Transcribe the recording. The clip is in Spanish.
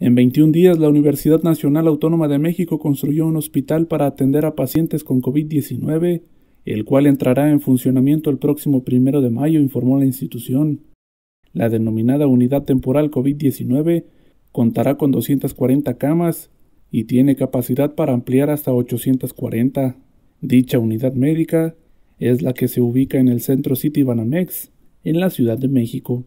En 21 días, la Universidad Nacional Autónoma de México construyó un hospital para atender a pacientes con COVID-19, el cual entrará en funcionamiento el próximo 1 de mayo, informó la institución. La denominada Unidad Temporal COVID-19 contará con 240 camas y tiene capacidad para ampliar hasta 840. Dicha unidad médica es la que se ubica en el Centro City Banamex, en la Ciudad de México.